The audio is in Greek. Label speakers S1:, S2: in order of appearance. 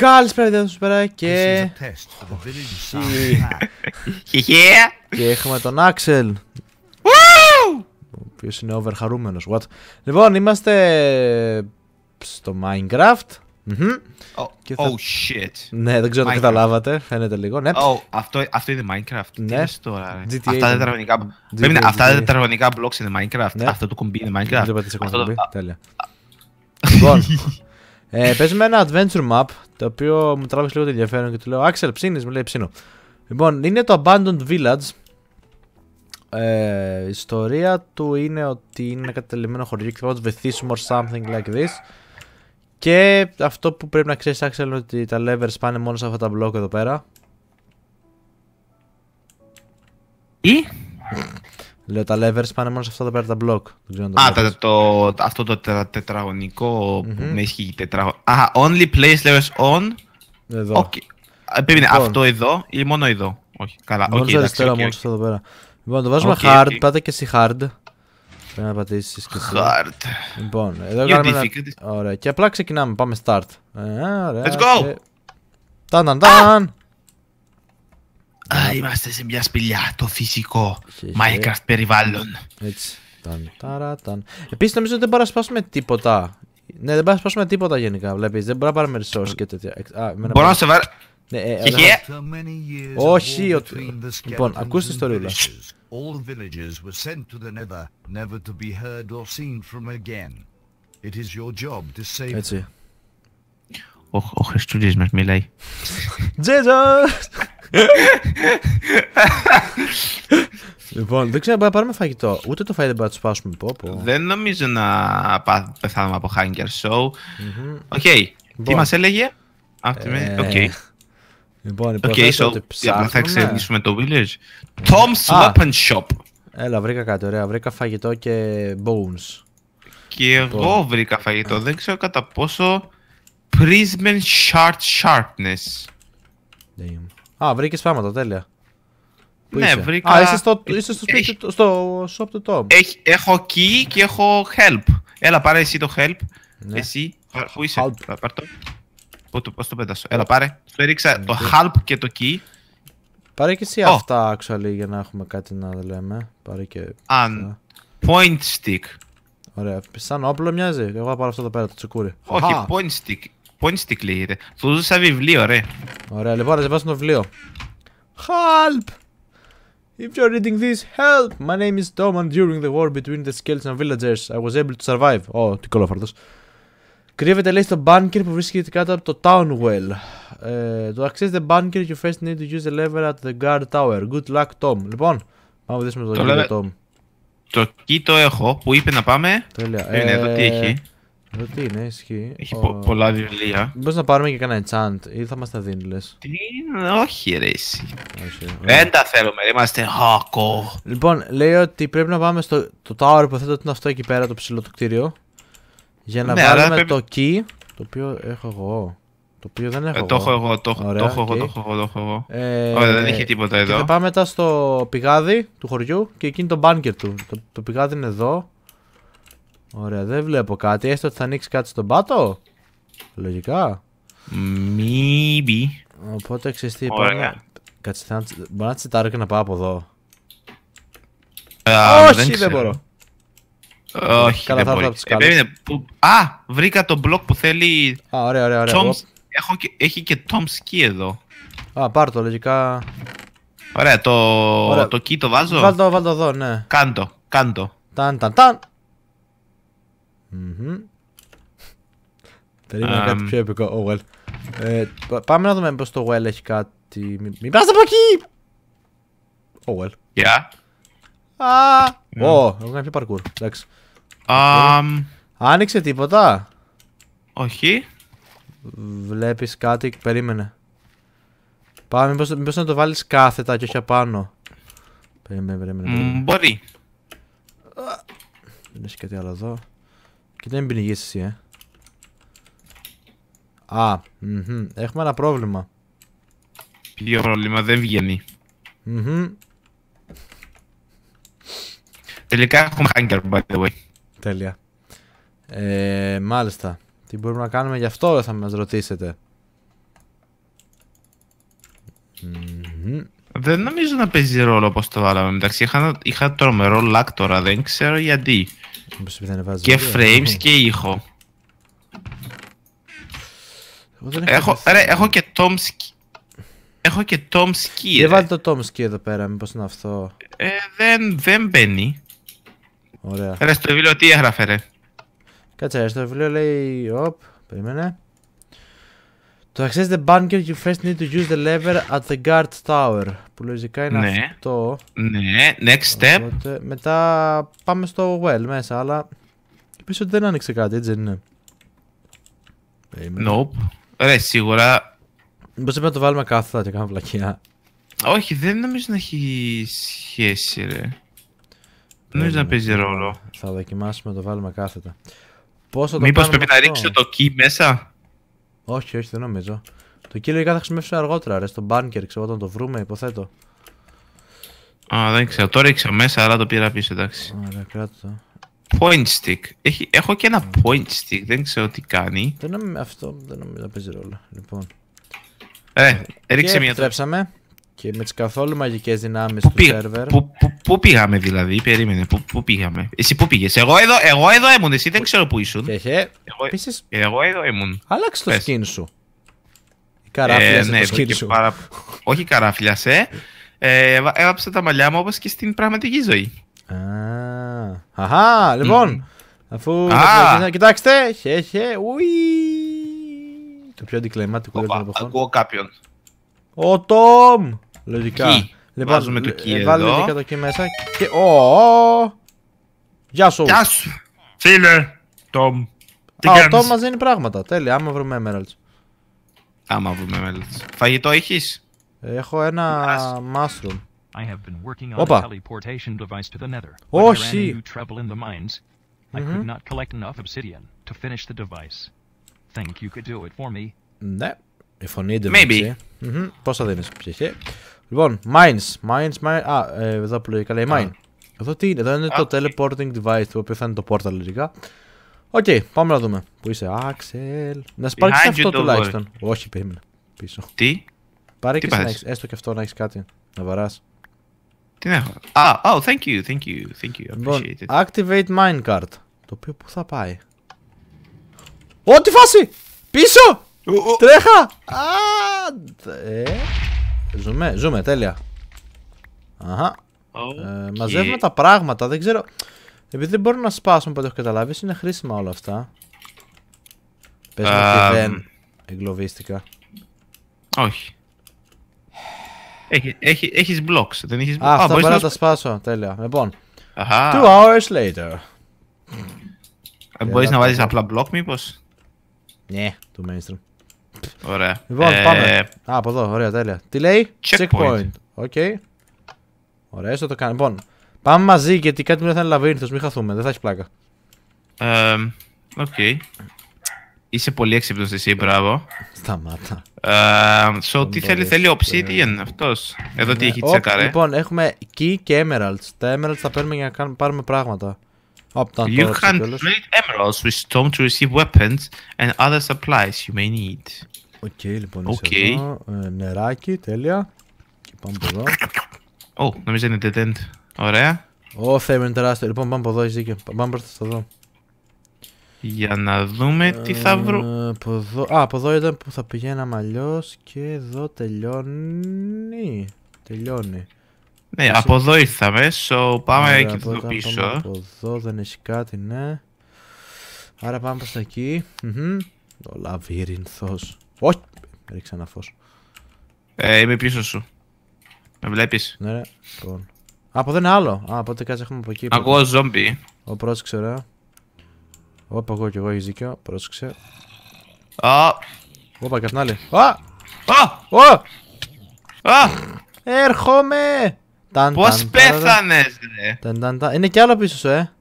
S1: Καλησπέρα, παιδιά μου πέρα και... Και έχουμε τον Άξελ. Ο οποίος είναι overχαρούμενο. What? Λοιπόν, είμαστε στο Minecraft. Oh, shit. Ναι, δεν ξέρω αν καταλάβατε. Φαίνεται λίγο, ναι. oh,
S2: αυτό, είναι Minecraft. Ναι. Τι τώρα, Αυτά τα τετραγωνικά... αυτά blocks είναι Minecraft. Ναι. Αυτό το κουμπί είναι Minecraft. Τέλεια. Λοιπόν,
S1: ε, παίζουμε ένα adventure map το οποίο μου τράβει λίγο το ενδιαφέρον και του λέω Axel ψήνεις μου λέει ψήνω Λοιπόν είναι το Abandoned Village ε, η ιστορία του είναι ότι είναι ένα κατελημένο χωριό και θα το βεθίσουμε or something like this και αυτό που πρέπει να ξέρεις Άξελ είναι ότι τα levers πάνε μόνο σε αυτά τα μπλοκ εδώ πέρα Ή Λέω τα levers πάνε μόνο σε αυτό
S2: το πέρα τα block. Δεν Α, το, το, αυτό το τε, τετραγωνικό mm-hmm. που με ισχύει τετραγωνικό. Α, only place levers on. Εδώ. Okay. Ε, Πρέπει λοιπόν. αυτό εδώ ή μόνο
S1: εδώ. Όχι, καλά. Μόνο okay, αριστερά, okay, μόνο okay. αυτό εδώ πέρα. Λοιπόν, το βάζουμε okay, hard, πάτε και εσύ hard. Πρέπει να πατήσεις. Hard. Λοιπόν, εδώ κάνουμε. Ένα... Ωραία, και απλά ξεκινάμε. Πάμε start. Ε, ωραία, Let's go! Και... Ταν, ταν, ταν!
S2: είμαστε σε μια σπηλιά, το φυσικό Minecraft περιβάλλον. Έτσι.
S1: Επίση, Επίσης νομίζω ότι δεν μπορούμε να σπάσουμε τίποτα. Ναι, δεν μπορούμε να σπάσουμε τίποτα γενικά, βλέπεις. Δεν μπορούμε να πάρουμε resource και τέτοια. Μπορώ να σε βάλω. Ναι, ε, Όχι, ότι... Λοιπόν, ακούστε το ρούλα. All villagers were sent to the Nether, never to be heard or seen from again. It is your job to
S2: save Έτσι. Ο, ο Χριστούλης μας μιλάει. Jesus!
S1: Λοιπόν, δεν ξέρω να πάρουμε φαγητό. Ούτε το φαγητό δεν να του σπάσουμε πω, πω.
S2: Δεν νομίζω να πεθάνουμε από Hunger Show. Οκ. Mm-hmm. Okay. Bon. Τι λοιπόν. μας έλεγε. Αυτή με. Οκ. Λοιπόν, υποθέτω okay, so, ψάχνουμε. Θα ξεκινήσουμε το Village. Tom's ah. Weapon Shop.
S1: Έλα, βρήκα κάτι ωραία. Βρήκα φαγητό και bones.
S2: Και λοιπόν. εγώ βρήκα φαγητό. Δεν ξέρω κατά πόσο. Prism Shard Sharpness. Damn. Α, βρήκες πράγματα, τέλεια. Πού ναι, είσαι? βρήκα. Α, είσαι στο,
S1: ε, είσαι στο, σπίτι, στο shop του Tom.
S2: έχω key και έχω help. Έλα, πάρε εσύ το help. Ναι. Εσύ, πού είσαι, help. το. το, πώς το πέτασω. Έλα, πάρε. Σου έριξα το ναι. help και το key.
S1: Πάρε και εσύ αυτά, actually, για να έχουμε κάτι να λέμε. Πάρε και... point stick. Ωραία, σαν όπλο μοιάζει. Εγώ θα πάρω αυτό εδώ πέρα, το τσεκούρι.
S2: Όχι, point stick τι κλείγεται. Του ζούσα βιβλίο, ρε. Ωραία, λοιπόν, να διαβάσουμε το βιβλίο.
S1: Help! If you're reading this, help! My name is Tom and during the war between the skills and villagers, I was able to survive. Ω, oh, τι κολοφαρτό. Κρύβεται λέει στο bunker που βρίσκεται κάτω από το town well. Ε, to access the bunker, you first need to use the lever at the guard tower. Good luck, Tom. Λοιπόν, πάμε να δείσουμε το
S2: Tom. Το key το έχω που είπε να πάμε. Τέλεια. Είναι ε, εδώ τι έχει.
S1: Εδώ τι είναι, ισχύει. Έχει
S2: πο- πολλά βιβλία.
S1: Μπορείς να πάρουμε και κανένα enchant ή θα μας τα δίνεις, λες.
S2: Όχι, ρε. Εσύ. Ε, δεν τα θέλουμε, είμαστε χακό.
S1: Λοιπόν, λέει ότι πρέπει να πάμε στο το tower που θέτω ότι είναι αυτό εκεί πέρα, το ψηλό του κτίριο. Για να ναι, βάλουμε το key, το οποίο έχω εγώ. Το οποίο δεν ε, έχω. Ε, το έχω εγώ, το, το έχω εγώ, το έχω εγώ. Το έχω εγώ. Ε, Ωραία, δεν έχει τίποτα εδώ. Και πάμε μετά στο πηγάδι του χωριού και είναι το μπάνκερ του. Το, το πηγάδι είναι εδώ. Ωραία, δεν βλέπω κάτι. Έστω ότι θα ανοίξει κάτι στον πάτο. Λογικά. Μήπω. Οπότε τι Ωραία. Κάτσε, θα... μπορεί να τσιτάρω και να πάω από εδώ. Uh, Όχι, δεν, δεν μπορώ.
S2: Όχι, Καλά, δεν θα μπορεί. Ε, που... Α, βρήκα τον μπλοκ που θέλει... Α, ωραία, ωραία, ωραία. Tom's... Έχω και... Έχει και Tom Ski εδώ. Α, πάρ' το, λογικά... Ωραία, το... Ωραία. το key το βάζω. Βάλτο,
S1: το, εδώ, ναι.
S2: Κάντο, κάντο.
S1: Ταν, ταν, ταν.
S2: Mm-hmm. Περίμενα um... κάτι πιο
S1: επικό. Oh, well. Ε, πάμε να δούμε πως το well έχει κάτι. Μην, πας από εκεί! Oh, well. Yeah. Α, ah, oh, έχω κάνει πιο parkour. Εντάξει. Um... Άνοιξε τίποτα. Όχι. Βλέπεις κάτι, περίμενε. Πάμε, μήπως, μήπως να το βάλεις κάθετα και όχι απάνω. Περίμενε, περίμενε. Μπορεί. Δεν έχει κάτι άλλο εδώ δεν πνιγεί εσύ, ε. Α, μ έχουμε ένα πρόβλημα.
S2: Ποιο πρόβλημα, δεν βγαίνει. Τελικά έχουμε
S1: hangar, by the way. Τέλεια. Ε, μάλιστα. Τι μπορούμε να κάνουμε γι' αυτό θα μας ρωτήσετε.
S2: Δεν νομίζω να παίζει ρόλο όπως το βάλαμε. Εντάξει, είχα, είχα τρομερό λάκ τώρα, δεν ξέρω γιατί. Και frames και ήχο. Δεν έχω, ρε, έχω και Tom Ski. Έχω και Tom Ski. Δεν
S1: βάλει το Tom Ski εδώ πέρα, μήπως είναι αυτό. Ε,
S2: δεν, δεν μπαίνει. Ωραία. Ρε στο βιβλίο τι έγραφε, ρε.
S1: Κάτσε, ρε, στο βιβλίο λέει. Οπ, περίμενε. Το access the bunker, you first need to use the lever at the guard tower. Που λογικά είναι ναι. αυτό.
S2: Ναι,
S1: next step. Οπότε, μετά πάμε στο well μέσα, αλλά... Πίσω ότι δεν άνοιξε κάτι, έτσι δεν είναι. Nope. Ρε,
S2: σίγουρα...
S1: Μήπως πρέπει να το βάλουμε κάθετα και κάνουμε βλακιά. Όχι, δεν νομίζω να
S2: έχει
S1: σχέση, ρε. Δεν
S2: νομίζω να παίζει ρόλο.
S1: Θα δοκιμάσουμε να το βάλουμε κάθετα. Πώς το Μήπως πρέπει αυτό? να ρίξω το key μέσα. Όχι, όχι, δεν νομίζω. Το κύριο θα χρησιμεύσουμε αργότερα, ρε, στον μπάνκερ, ξέρω, όταν το βρούμε, υποθέτω.
S2: Α, δεν ξέρω. Τώρα ήξερα μέσα, αλλά το πήρα πίσω, εντάξει. Ωραία, κράτω Point stick. Έχει, έχω και ένα point stick, δεν ξέρω τι κάνει. Δεν νομίζω, αυτό δεν νομίζω να παίζει ρόλο. Λοιπόν. Ε, ρίξε μια. Τρέψαμε. Και
S1: με τις καθόλου μαγικές δυνάμεις του πήγα, σερβερ. Πού, πού,
S2: πού, πήγαμε δηλαδή, περίμενε, πού, πού πήγαμε. Εσύ πού πήγες. Εγώ εδώ, εγώ εδώ ήμουν, εσύ δεν ξέρω πού ήσουν. Και Εγώ, εγώ εδώ ήμουν. Άλλαξε το skin σου. Η ε, ναι, το skin σου. Όχι καράφια. σε. Ε, τα μαλλιά μου όπως και στην πραγματική ζωή. Α,
S1: αχα, λοιπόν. Mm. Αφού. Α.
S2: Κοιτάξτε, χε ουι.
S1: Το πιο αντικλεμάτικο. Ακούω κάποιον. Ο Τόμ! Λογικά. Key. Λοιπόν, Βάζουμε το key βάλε εδώ. και το key μέσα και... Ω, Γεια σου. Γεια σου. Φίλε, Τόμ.
S2: Τι Α, ο Τόμ μας
S1: δίνει πράγματα. Τέλεια, άμα βρούμε emeralds. Άμα βρούμε emeralds. Φαγητό έχεις? Έχω ένα mushroom.
S2: I have been working on Opa. a teleportation device to the Nether. Oh, when I ran into trouble
S1: in the mines, Mm -hmm. I could not collect enough obsidian to finish the device. Think you could do it for me? Ναι, η φωνή του. Maybe. -hmm. Πόσα δίνεις ψυχή. Λοιπόν, mines, mines, mines. Α, ε, εδώ που λέει καλά, η mine. Εδώ τι είναι, εδώ είναι το teleporting device, το οποίο θα είναι το portal λογικά. Οκ, okay, πάμε να δούμε. Πού είσαι, Axel. Να σπάρξεις αυτό τουλάχιστον. Όχι, περίμενα. Πίσω. Τι. Πάρε και έχεις, έστω και αυτό να έχεις κάτι. Να βαράς.
S2: Τι έχω. Α, oh, thank you, thank you, thank you. Λοιπόν,
S1: activate minecart. Το οποίο πού θα πάει. Ό,τι φάση! Πίσω! Τρέχα!
S2: Α,
S1: Ζούμε, ζούμε, τέλεια. Αχα. Okay. Ε, μαζεύουμε τα πράγματα, δεν ξέρω. Επειδή δεν μπορούν να σπάσουν πότε έχω καταλάβει, είναι χρήσιμα όλα αυτά. Πες μου ότι δεν
S2: εγκλωβίστηκα. Όχι. Έχει, έχει, έχεις blocks, δεν έχεις blocks. Α, αυτά μπορείς να τα
S1: σπάσω, τέλεια. Λοιπόν, Αχα. two hours later.
S2: Ε, μπορείς να βάζεις απλά block μήπως. Ναι, του mainstream. Ωραία. Λοιπόν, ε, πάμε. Α,
S1: από εδώ, ωραία, τέλεια. Τι λέει? Checkpoint. Οκ. Okay. Ωραία, έστω το κάνει. Λοιπόν, πάμε μαζί γιατί κάτι μου θα είναι λαβύρινθος, μην χαθούμε, δεν θα έχεις πλάκα.
S2: Οκ. Okay. Είσαι πολύ έξυπνος εσύ, μπράβο. Σταμάτα. Ε, so, τι θέλει, θέλει Obsidian ε. αυτός. Εδώ τι ναι. έχει τσεκάρε. Λοιπόν,
S1: έχουμε Key και Emeralds. Τα Emeralds θα παίρνουμε για να πάρουμε πράγματα.
S2: You can trade emeralds with stone to receive weapons and other supplies you may need. okay, λοιπόν, okay. εδώ.
S1: Ε, νεράκι, τέλεια. Και πάμε από εδώ. oh, νομίζω είναι dead end. Ωραία. Ω, oh, θέμε είναι τεράστιο. Λοιπόν, πάμε από εδώ, έχεις δίκιο. Πάμε προς το εδώ.
S2: Για να δούμε τι θα ε, βρω. Από εδώ...
S1: Α, από εδώ ήταν που θα πηγαίναμε αλλιώς και εδώ τελειώνει. Τελειώνει. Ναι, από εδώ ήρθαμε, so πάμε Άρα, εκεί εδώ πίσω. από εδώ δεν έχει κάτι, ναι. Άρα πάμε προς τα εκεί. Mm Ο λαβύρινθος. Όχι! Ρίξα ένα φως. Ε, είμαι πίσω σου. Με
S2: βλέπεις. Ναι, ρε. Λοιπόν. Α,
S1: από εδώ είναι άλλο. Α, από κάτσε έχουμε από εκεί. Ακούω ζόμπι. Ω, πρόσεξε, ρε. Όπα, εγώ κι εγώ έχεις δίκιο. Πρόσεξε. Α! Όπα, κι Α! Α! Α! Α! Έρχομαι! Πώ πέθανε, ρε. Είναι κι άλλο πίσω σου, ε.